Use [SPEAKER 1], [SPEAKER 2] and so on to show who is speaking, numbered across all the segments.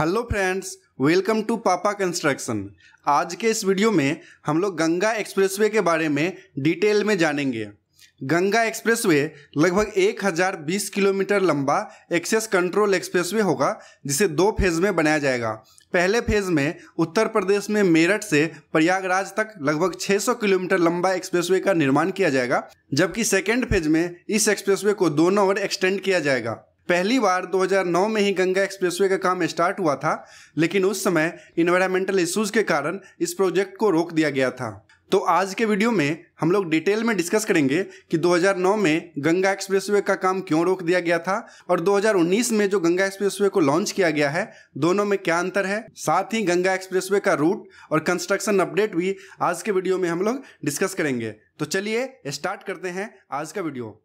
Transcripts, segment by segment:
[SPEAKER 1] hello friends welcome to Papa Construction आज के इस वीडियो में हम लोग गंगा एक्सप्रेसवे के बारे में डिटेल में जानेंगे गंगा एक्सप्रेसवे लगभग 1020 किलोमीटर लंबा एक्सेस कंट्रोल एक्सप्रेसवे होगा जिसे दो फेज में बनाया जाएगा पहले फेज में उत्तर प्रदेश में मेरठ से प्रयागराज तक लगभग 600 किलोमीटर लंबा एक्सप्रेसवे का निर्माण किया जाएगा जबकि सेकेंड फेज में इस एक्सप्रेसवे को दोनों ओर एक्सटेंड किया जाएगा पहली बार 2009 में ही गंगा एक्सप्रेसवे का काम स्टार्ट हुआ था लेकिन उस समय इन्वायरमेंटल इश्यूज के कारण इस प्रोजेक्ट को रोक दिया गया था तो आज के वीडियो में हम लोग डिटेल में डिस्कस करेंगे कि 2009 में गंगा एक्सप्रेसवे का काम क्यों रोक दिया गया था और 2019 में जो गंगा एक्सप्रेसवे को लॉन्च किया गया है दोनों में क्या अंतर है साथ ही गंगा एक्सप्रेसवे का रूट और कंस्ट्रक्शन अपडेट भी आज के वीडियो में हम लोग डिस्कस करेंगे तो चलिए स्टार्ट करते हैं आज का वीडियो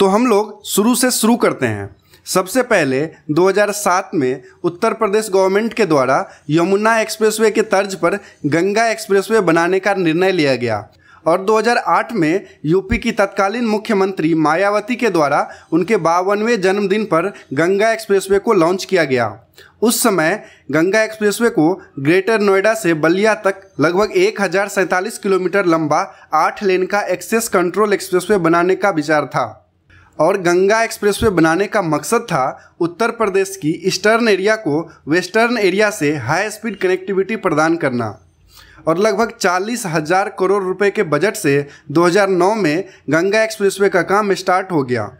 [SPEAKER 1] तो हम लोग शुरू से शुरू करते हैं सबसे पहले 2007 में उत्तर प्रदेश गवर्नमेंट के द्वारा यमुना एक्सप्रेसवे के तर्ज पर गंगा एक्सप्रेसवे बनाने का निर्णय लिया गया और 2008 में यूपी की तत्कालीन मुख्यमंत्री मायावती के द्वारा उनके बावनवे जन्मदिन पर गंगा एक्सप्रेसवे को लॉन्च किया गया उस समय गंगा एक्सप्रेसवे को ग्रेटर नोएडा से बलिया तक लगभग एक किलोमीटर लंबा आठ लेन का एक्सेस कंट्रोल एक्सप्रेसवे बनाने का विचार था और गंगा एक्सप्रेसवे बनाने का मकसद था उत्तर प्रदेश की ईस्टर्न एरिया को वेस्टर्न एरिया से हाई स्पीड कनेक्टिविटी प्रदान करना और लगभग चालीस हजार करोड़ रुपए के बजट से 2009 में गंगा एक्सप्रेसवे का काम स्टार्ट हो गया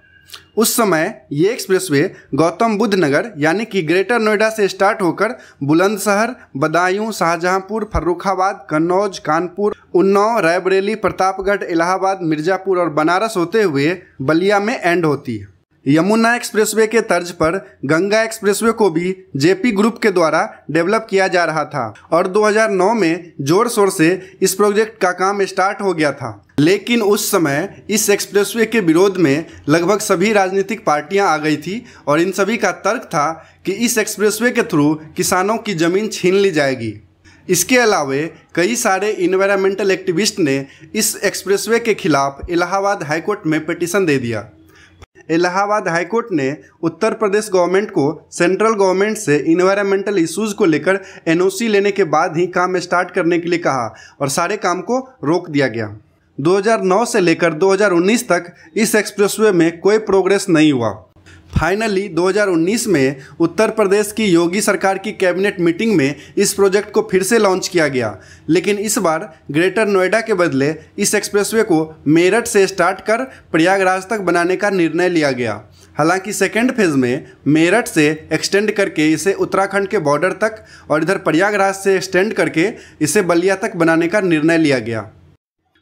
[SPEAKER 1] उस समय ये एक्सप्रेसवे गौतम बुद्ध नगर यानी कि ग्रेटर नोएडा से स्टार्ट होकर बुलंदशहर बदायूं शाहजहांपुर फर्रुखाबाद कन्नौज कानपुर उन्नाव रायबरेली प्रतापगढ़ इलाहाबाद मिर्जापुर और बनारस होते हुए बलिया में एंड होती है यमुना एक्सप्रेसवे के तर्ज पर गंगा एक्सप्रेसवे को भी जेपी ग्रुप के द्वारा डेवलप किया जा रहा था और 2009 में जोर शोर से इस प्रोजेक्ट का काम स्टार्ट हो गया था लेकिन उस समय इस एक्सप्रेसवे के विरोध में लगभग सभी राजनीतिक पार्टियां आ गई थी और इन सभी का तर्क था कि इस एक्सप्रेसवे के थ्रू किसानों की ज़मीन छीन ली जाएगी इसके अलावे कई सारे इन्वायरमेंटल एक्टिविस्ट ने इस एक्सप्रेसवे के खिलाफ इलाहाबाद हाईकोर्ट में पिटीशन दे दिया इलाहाबाद हाईकोर्ट ने उत्तर प्रदेश गवर्नमेंट को सेंट्रल गवर्नमेंट से इन्वायरमेंटल इश्यूज को लेकर एनओसी लेने के बाद ही काम स्टार्ट करने के लिए कहा और सारे काम को रोक दिया गया 2009 से लेकर 2019 तक इस एक्सप्रेसवे में कोई प्रोग्रेस नहीं हुआ फाइनली 2019 में उत्तर प्रदेश की योगी सरकार की कैबिनेट मीटिंग में इस प्रोजेक्ट को फिर से लॉन्च किया गया लेकिन इस बार ग्रेटर नोएडा के बदले इस एक्सप्रेसवे को मेरठ से स्टार्ट कर प्रयागराज तक बनाने का निर्णय लिया गया हालांकि सेकेंड फेज में मेरठ से एक्सटेंड करके इसे उत्तराखंड के बॉर्डर तक और इधर प्रयागराज से एक्सटेंड करके इसे बलिया तक बनाने का निर्णय लिया गया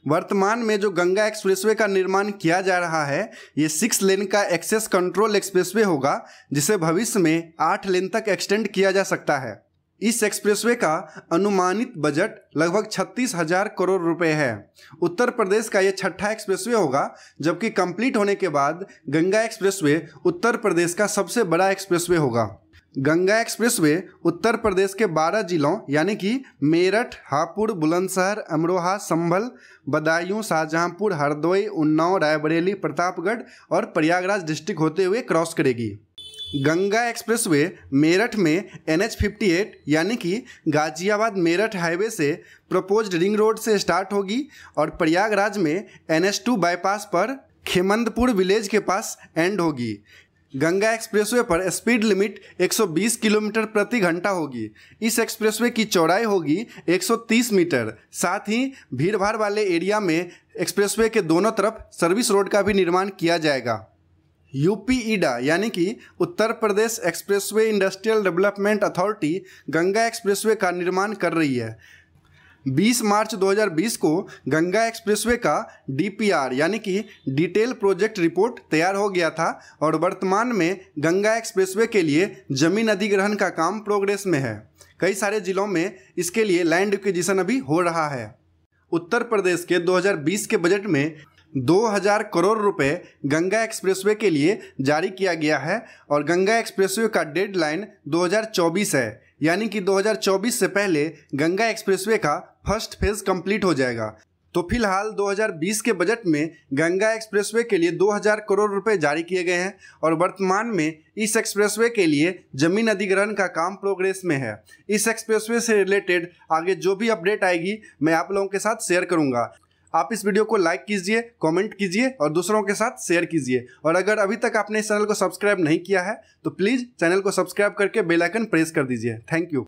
[SPEAKER 1] वर्तमान में जो गंगा एक्सप्रेसवे का निर्माण किया जा रहा है ये सिक्स लेन का एक्सेस कंट्रोल एक्सप्रेसवे होगा जिसे भविष्य में आठ लेन तक एक्सटेंड किया जा सकता है इस एक्सप्रेसवे का अनुमानित बजट लगभग छत्तीस हजार करोड़ रुपए है उत्तर प्रदेश का यह छठा एक्सप्रेसवे होगा जबकि कंप्लीट होने के बाद गंगा एक्सप्रेसवे उत्तर प्रदेश का सबसे बड़ा एक्सप्रेसवे होगा गंगा एक्सप्रेसवे उत्तर प्रदेश के 12 जिलों यानी कि मेरठ हापुड़ बुलंदशहर अमरोहा संभल बदायूं शाहजहांपुर हरदोई उन्नाव रायबरेली प्रतापगढ़ और प्रयागराज डिस्ट्रिक्ट होते हुए क्रॉस करेगी गंगा एक्सप्रेसवे मेरठ में एन एच यानी कि गाजियाबाद मेरठ हाईवे से प्रपोज्ड रिंग रोड से स्टार्ट होगी और प्रयागराज में एन एच बाईपास पर खेमंदपुर विलेज के पास एंड होगी गंगा एक्सप्रेसवे पर स्पीड लिमिट 120 किलोमीटर प्रति घंटा होगी इस एक्सप्रेसवे की चौड़ाई होगी 130 मीटर साथ ही भीड़भाड़ वाले एरिया में एक्सप्रेसवे के दोनों तरफ सर्विस रोड का भी निर्माण किया जाएगा यूपी ईडा यानी कि Uttar Pradesh expressway industrial development authority Ganga expressway का निर्माण कर रही है 20 मार्च 2020 को गंगा एक्सप्रेसवे का डीपीआर यानी कि डिटेल प्रोजेक्ट रिपोर्ट तैयार हो गया था और वर्तमान में गंगा एक्सप्रेसवे के लिए जमीन अधिग्रहण का काम प्रोग्रेस में है कई सारे जिलों में इसके लिए लैंड एक्विजिशन अभी हो रहा है उत्तर प्रदेश के 2020 के बजट में 2000 करोड़ रुपए गंगा एक्सप्रेसवे के लिए जारी किया गया है और गंगा एक्सप्रेसवे का डेडलाइन 2024 है यानी कि 2024 से पहले गंगा एक्सप्रेसवे का फर्स्ट फेज कंप्लीट हो जाएगा तो फिलहाल 2020 के बजट में गंगा एक्सप्रेसवे के लिए 2000 करोड़ रुपए जारी किए गए हैं और वर्तमान में इस एक्सप्रेसवे के लिए जमीन अधिग्रहण का काम प्रोग्रेस में है इस एक्सप्रेसवे से रिलेटेड आगे जो भी अपडेट आएगी मैं आप लोगों के साथ शेयर करूंगा आप इस वीडियो को लाइक कीजिए कमेंट कीजिए और दूसरों के साथ शेयर कीजिए और अगर अभी तक आपने इस चैनल को सब्सक्राइब नहीं किया है तो प्लीज़ चैनल को सब्सक्राइब करके बेलाइकन प्रेस कर दीजिए थैंक यू